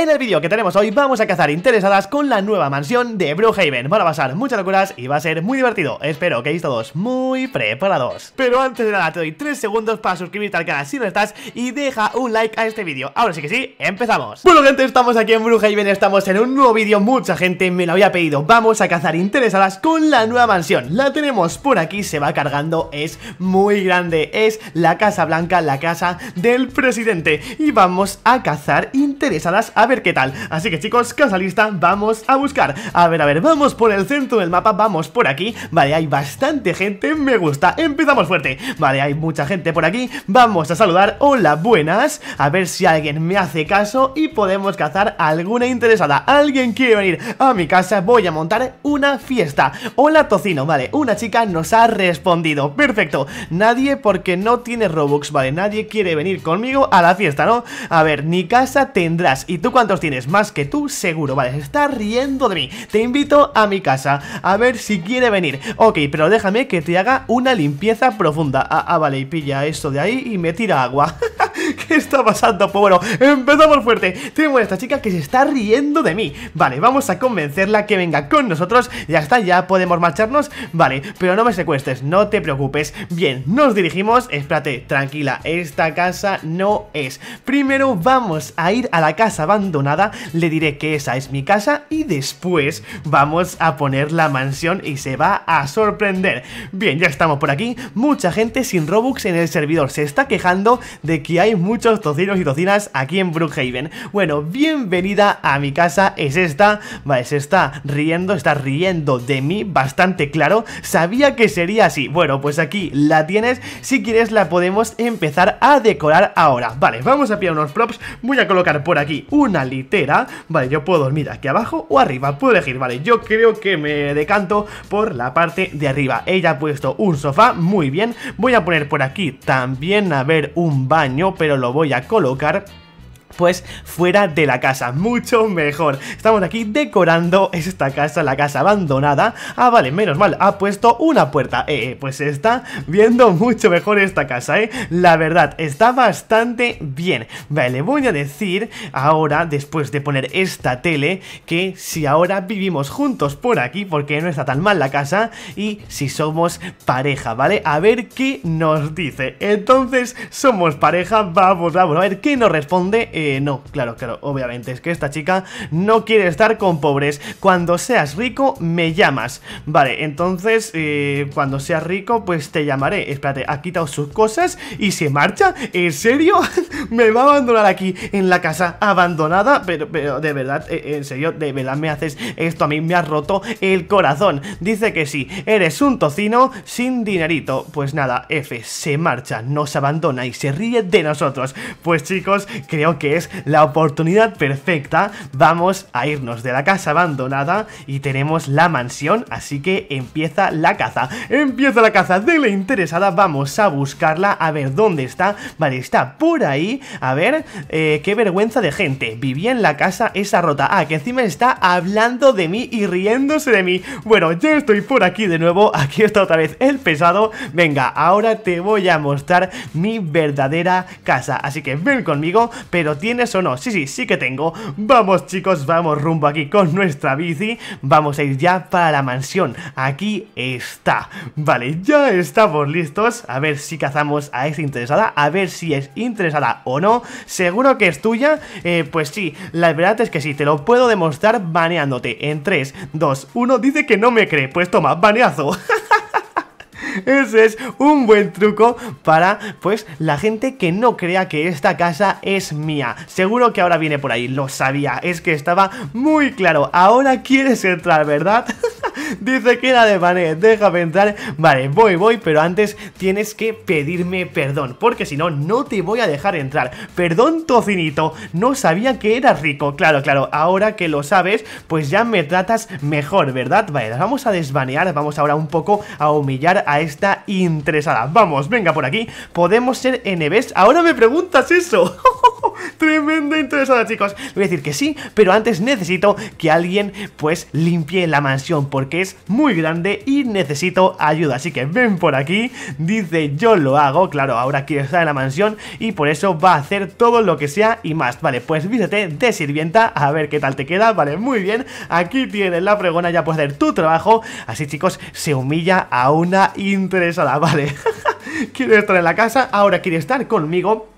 En el vídeo que tenemos hoy vamos a cazar interesadas con la nueva mansión de Bruhaven. Van a pasar muchas locuras y va a ser muy divertido. Espero que estéis todos muy preparados. Pero antes de nada te doy 3 segundos para suscribirte al canal si no estás y deja un like a este vídeo. Ahora sí que sí, empezamos. Bueno gente, estamos aquí en Bruhaven. estamos en un nuevo vídeo. Mucha gente me lo había pedido. Vamos a cazar interesadas con la nueva mansión. La tenemos por aquí, se va cargando, es muy grande. Es la Casa Blanca, la casa del presidente. Y vamos a cazar interesadas a ver qué tal Así que chicos, casa lista, vamos a buscar A ver, a ver, vamos por el centro del mapa, vamos por aquí Vale, hay bastante gente, me gusta Empezamos fuerte Vale, hay mucha gente por aquí Vamos a saludar, hola, buenas A ver si alguien me hace caso y podemos cazar alguna interesada Alguien quiere venir a mi casa, voy a montar una fiesta Hola, tocino, vale, una chica nos ha respondido Perfecto, nadie porque no tiene Robux, vale Nadie quiere venir conmigo a la fiesta, ¿no? A ver, ni casa tendrás Y tú cuando cuántos tienes? Más que tú, seguro, vale, está riendo de mí Te invito a mi casa, a ver si quiere venir Ok, pero déjame que te haga una limpieza profunda Ah, ah vale, y pilla esto de ahí y me tira agua ¿Qué está pasando? Pues bueno, empezamos fuerte tenemos a esta chica que se está riendo de mí Vale, vamos a convencerla que venga con nosotros Ya está, ya podemos marcharnos Vale, pero no me secuestres, no te preocupes Bien, nos dirigimos Espérate, tranquila, esta casa no es Primero vamos a ir a la casa abandonada Le diré que esa es mi casa Y después vamos a poner la mansión y se va a sorprender Bien, ya estamos por aquí Mucha gente sin Robux en el servidor Se está quejando de que hay muchos tocinos y tocinas aquí en Brookhaven. Bueno, bienvenida a mi casa, es esta, vale, se está riendo, está riendo de mí, bastante claro, sabía que sería así. Bueno, pues aquí la tienes, si quieres la podemos empezar a decorar ahora. Vale, vamos a pillar unos props, voy a colocar por aquí una litera, vale, yo puedo dormir aquí abajo o arriba, puedo elegir, vale, yo creo que me decanto por la parte de arriba. Ella ha puesto un sofá, muy bien, voy a poner por aquí también, a ver, un baño, pero lo voy a colocar pues fuera de la casa, mucho mejor. Estamos aquí decorando esta casa, la casa abandonada. Ah, vale, menos mal, ha puesto una puerta. Eh, eh, pues está viendo mucho mejor esta casa, eh. La verdad, está bastante bien. Vale, voy a decir ahora, después de poner esta tele, que si ahora vivimos juntos por aquí, porque no está tan mal la casa, y si somos pareja, ¿vale? A ver qué nos dice. Entonces, somos pareja, vamos, vamos, a ver qué nos responde eh, no, claro, claro, obviamente es que esta chica no quiere estar con pobres. Cuando seas rico, me llamas. Vale, entonces, eh, cuando seas rico, pues te llamaré. Espérate, ha quitado sus cosas y se marcha. ¿En serio? me va a abandonar aquí en la casa abandonada. Pero, pero, de verdad, eh, en serio, de verdad me haces esto. A mí me ha roto el corazón. Dice que sí, eres un tocino sin dinerito. Pues nada, F, se marcha, nos abandona y se ríe de nosotros. Pues chicos, creo que es la oportunidad perfecta. Vamos a irnos de la casa abandonada y tenemos la mansión, así que empieza la caza. Empieza la caza de la interesada, vamos a buscarla, a ver dónde está. Vale, está por ahí, a ver, eh, qué vergüenza de gente. Vivía en la casa esa rota. Ah, que encima está hablando de mí y riéndose de mí. Bueno, ya estoy por aquí de nuevo, aquí está otra vez el pesado. Venga, ahora te voy a mostrar mi verdadera casa, así que ven conmigo, pero ¿Tienes o no? Sí, sí, sí que tengo. Vamos chicos, vamos rumbo aquí con nuestra bici. Vamos a ir ya para la mansión. Aquí está. Vale, ya estamos listos. A ver si cazamos a esa interesada. A ver si es interesada o no. Seguro que es tuya. Eh, pues sí, la verdad es que sí. Te lo puedo demostrar baneándote. En 3, 2, 1. Dice que no me cree. Pues toma, baneazo. Ese es un buen truco para, pues, la gente que no crea que esta casa es mía. Seguro que ahora viene por ahí, lo sabía, es que estaba muy claro. Ahora quieres entrar, ¿verdad? Dice que era de Mané, déjame entrar. Vale, voy, voy, pero antes tienes que pedirme perdón, porque si no, no te voy a dejar entrar. Perdón, tocinito, no sabía que eras rico. Claro, claro, ahora que lo sabes, pues ya me tratas mejor, ¿verdad? Vale, vamos a desvanear, vamos ahora un poco a humillar a esta interesada. Vamos, venga por aquí, podemos ser NBs. Ahora me preguntas eso. tremenda interesada, chicos. voy a decir que sí, pero antes necesito que alguien, pues, limpie la mansión, porque es muy grande y necesito ayuda. Así que ven por aquí, dice yo lo hago, claro, ahora quiere estar en la mansión y por eso va a hacer todo lo que sea y más. Vale, pues vístete de sirvienta, a ver qué tal te queda, vale, muy bien. Aquí tienes la fregona, ya puedes hacer tu trabajo. Así, chicos, se humilla a una interesada, vale. quiere estar en la casa, ahora quiere estar conmigo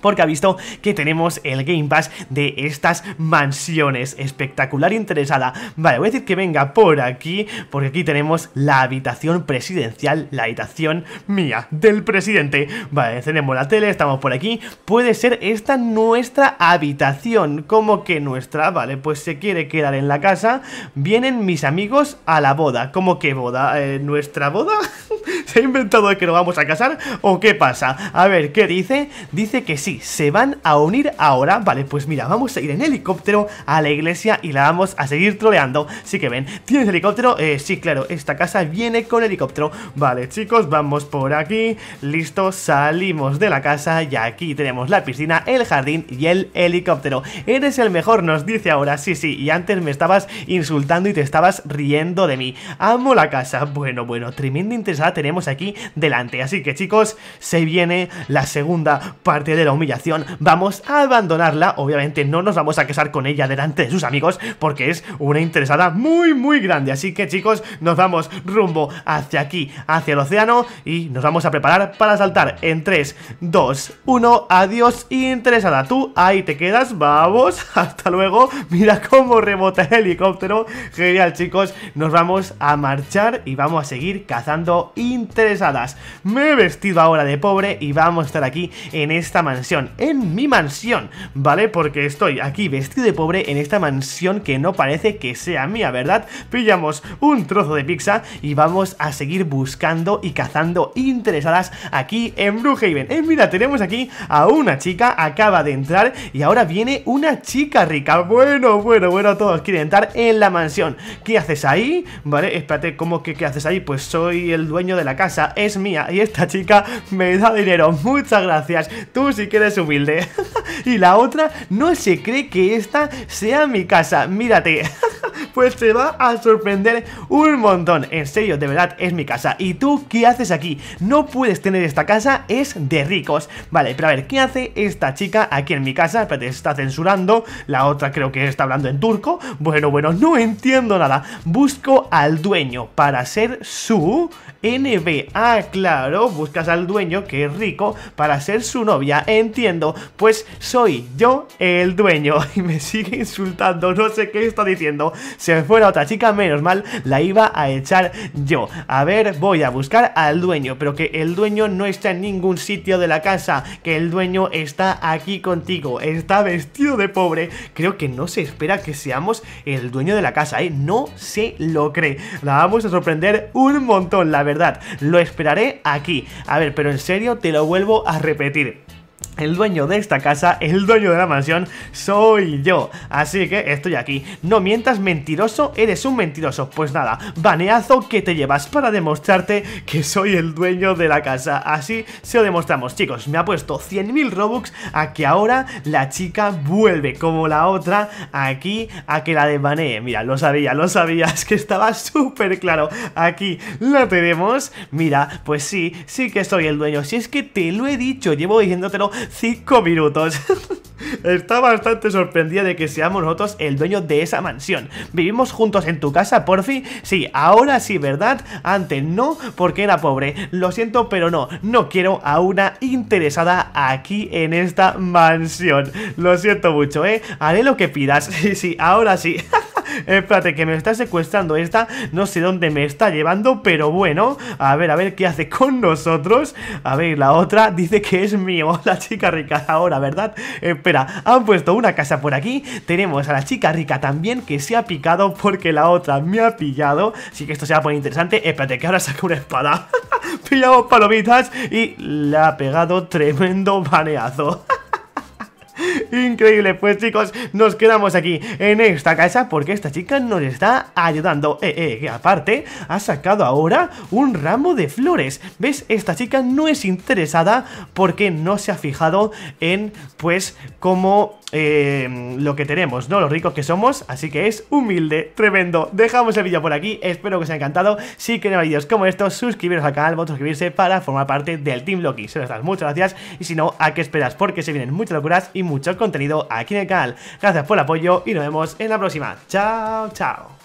porque ha visto que tenemos el Game Pass de estas mansiones. Espectacular interesada. Vale, voy a decir que venga por aquí, porque aquí tenemos la habitación presidencial, la habitación mía, del presidente. Vale, tenemos la tele, estamos por aquí. Puede ser esta nuestra habitación, como que nuestra, vale, pues se quiere quedar en la casa. Vienen mis amigos a la boda, como que boda, eh, nuestra boda... ¿Se ha inventado que no vamos a casar o qué pasa? A ver, ¿qué dice? Dice que sí, se van a unir ahora Vale, pues mira, vamos a ir en helicóptero a la iglesia y la vamos a seguir troleando Sí que ven, ¿tienes helicóptero? Eh, sí, claro, esta casa viene con helicóptero Vale, chicos, vamos por aquí Listo, salimos de la casa y aquí tenemos la piscina, el jardín y el helicóptero Eres el mejor, nos dice ahora, sí, sí, y antes me estabas insultando y te estabas riendo de mí Amo la casa, bueno, bueno, tremenda interesada tenemos aquí delante. Así que chicos, se viene la segunda parte de la humillación. Vamos a abandonarla, obviamente no nos vamos a casar con ella delante de sus amigos porque es una interesada muy muy grande. Así que chicos, nos vamos rumbo hacia aquí, hacia el océano y nos vamos a preparar para saltar en 3, 2, 1, adiós interesada. Tú ahí te quedas, vamos, hasta luego. Mira cómo rebota el helicóptero. Genial chicos, nos vamos a marchar y vamos a seguir cazando interesadas. Me he vestido ahora de pobre y vamos a estar aquí en esta mansión, en mi mansión, ¿vale? Porque estoy aquí vestido de pobre en esta mansión que no parece que sea mía, ¿verdad? Pillamos un trozo de pizza y vamos a seguir buscando y cazando interesadas aquí en Brookhaven Eh, mira, tenemos aquí a una chica, acaba de entrar y ahora viene una chica rica. Bueno, bueno, bueno, todos quieren entrar en la mansión. ¿Qué haces ahí? Vale, espérate, ¿cómo que qué haces ahí? Pues soy el dueño de la casa es mía y esta chica me da dinero. Muchas gracias. Tú si quieres humilde. y la otra no se cree que esta sea mi casa. Mírate. pues te va a sorprender un montón. En serio, de verdad, es mi casa. ¿Y tú qué haces aquí? No puedes tener esta casa, es de ricos. Vale, pero a ver, ¿qué hace esta chica aquí en mi casa? Espérate, se está censurando. La otra creo que está hablando en turco. Bueno, bueno, no entiendo nada. Busco al dueño para ser su... N Ah, claro, buscas al dueño que es rico para ser su novia. Entiendo, pues soy yo el dueño. Y me sigue insultando, no sé qué está diciendo. Se fuera otra chica, menos mal, la iba a echar yo. A ver, voy a buscar al dueño, pero que el dueño no está en ningún sitio de la casa, que el dueño está aquí contigo, está vestido de pobre. Creo que no se espera que seamos el dueño de la casa, ¿eh? No se lo cree. La vamos a sorprender un montón, la verdad lo esperaré aquí. A ver, pero en serio, te lo vuelvo a repetir. El dueño de esta casa, el dueño de la mansión, soy yo. Así que estoy aquí. No mientas, mentiroso, eres un mentiroso. Pues nada, baneazo que te llevas para demostrarte que soy el dueño de la casa. Así se lo demostramos, chicos. Me ha puesto 100.000 Robux a que ahora la chica vuelve, como la otra, aquí a que la desbanee. Mira, lo sabía, lo sabías que estaba súper claro. Aquí la tenemos. Mira, pues sí, sí que soy el dueño. Si es que te lo he dicho, llevo diciéndotelo 5 minutos. Está bastante sorprendida de que seamos nosotros el dueño de esa mansión. ¿Vivimos juntos en tu casa, porfi? Sí, ahora sí, ¿verdad? Antes no, porque era pobre. Lo siento, pero no. No quiero a una interesada aquí en esta mansión. Lo siento mucho, ¿eh? Haré lo que pidas. Sí, sí, ahora sí. Espérate, que me está secuestrando esta No sé dónde me está llevando, pero bueno A ver, a ver qué hace con nosotros A ver, la otra dice que es mío La chica rica ahora, ¿verdad? Espera, han puesto una casa por aquí Tenemos a la chica rica también Que se ha picado porque la otra me ha pillado Así que esto se va a poner interesante Espérate, que ahora saca una espada Pillamos palomitas y le ha pegado tremendo baneazo Increíble, pues chicos, nos quedamos aquí en esta casa porque esta chica nos está ayudando eh, eh aparte ha sacado ahora un ramo de flores ¿Ves? Esta chica no es interesada porque no se ha fijado en, pues, cómo em, lo que tenemos, ¿no? Los ricos que somos, así que es humilde, tremendo. Dejamos el vídeo por aquí, espero que os haya encantado. Si queréis vídeos como estos, suscribiros al canal, vosotros suscribirse para formar parte del Team Loki. Se los das muchas gracias y si no, ¿a qué esperas? Porque se vienen muchas locuras y mucho contenido aquí en el canal. Gracias por el apoyo y nos vemos en la próxima. Chao, chao.